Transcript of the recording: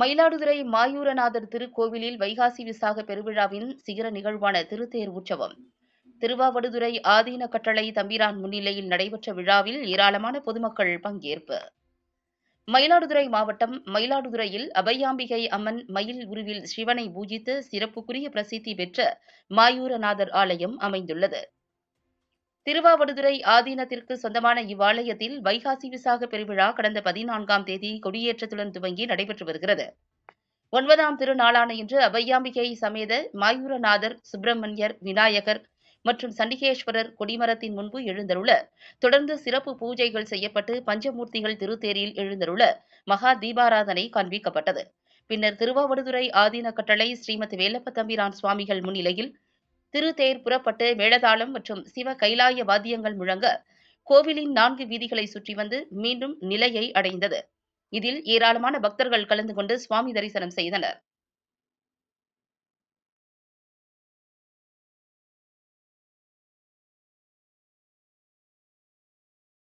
மயிலாடுதுறை மாயூரநாதர் திருக்கோவிலில் வைகாசி விசாக பெருவிழாவின் சிகர நிகழ்வான திருத்தேர் உற்சவம் திருவாவடுதுறை ஆதீன கட்டளை தம்பிரான் முன்னிலையில் நடைபெற்ற விழாவில் ஏராளமான பொதுமக்கள் பங்கேற்பு மயிலாடுதுறை மாவட்டம் மயிலாடுதுறையில் அபயாம்பிகை அம்மன் மயில் உருவில் சிவனை பூஜித்து சிறப்புக்குரிய பிரசித்தி பெற்ற மாயூரநாதர் ஆலயம் அமைந்துள்ளது திருவாவடுதுறை ஆதீனத்திற்கு சொந்தமான இவ்வாலயத்தில் வைகாசி விசாக பெருவிழா கடந்த பதினான்காம் தேதி கொடியேற்றத்துடன் துவங்கி நடைபெற்று வருகிறது ஒன்பதாம் திருநாளான இன்று அவையாம்பிகை சமேத மாயூரநாதர் சுப்பிரமணியர் விநாயகர் மற்றும் சண்டிகேஸ்வரர் கொடிமரத்தின் முன்பு எழுந்தருள தொடர்ந்து சிறப்பு பூஜைகள் செய்யப்பட்டு பஞ்சமூர்த்திகள் திருத்தேரியில் எழுந்தருள மகா தீபாராதனை காண்பிக்கப்பட்டது பின்னர் திருவாவடுதுறை ஆதீன கட்டளை ஸ்ரீமதி வேலப்ப தம்பிரான் சுவாமிகள் முன்னிலையில் திருத்தேர் புறப்பட்டு மேளதாளம் மற்றும் சிவ கைலாய வாத்தியங்கள் முழங்க கோவிலின் நான்கு வீதிகளை சுற்றி வந்து மீண்டும் நிலையை அடைந்தது இதில் ஏராளமான பக்தர்கள் கலந்து கொண்டு சுவாமி தரிசனம் செய்தனர்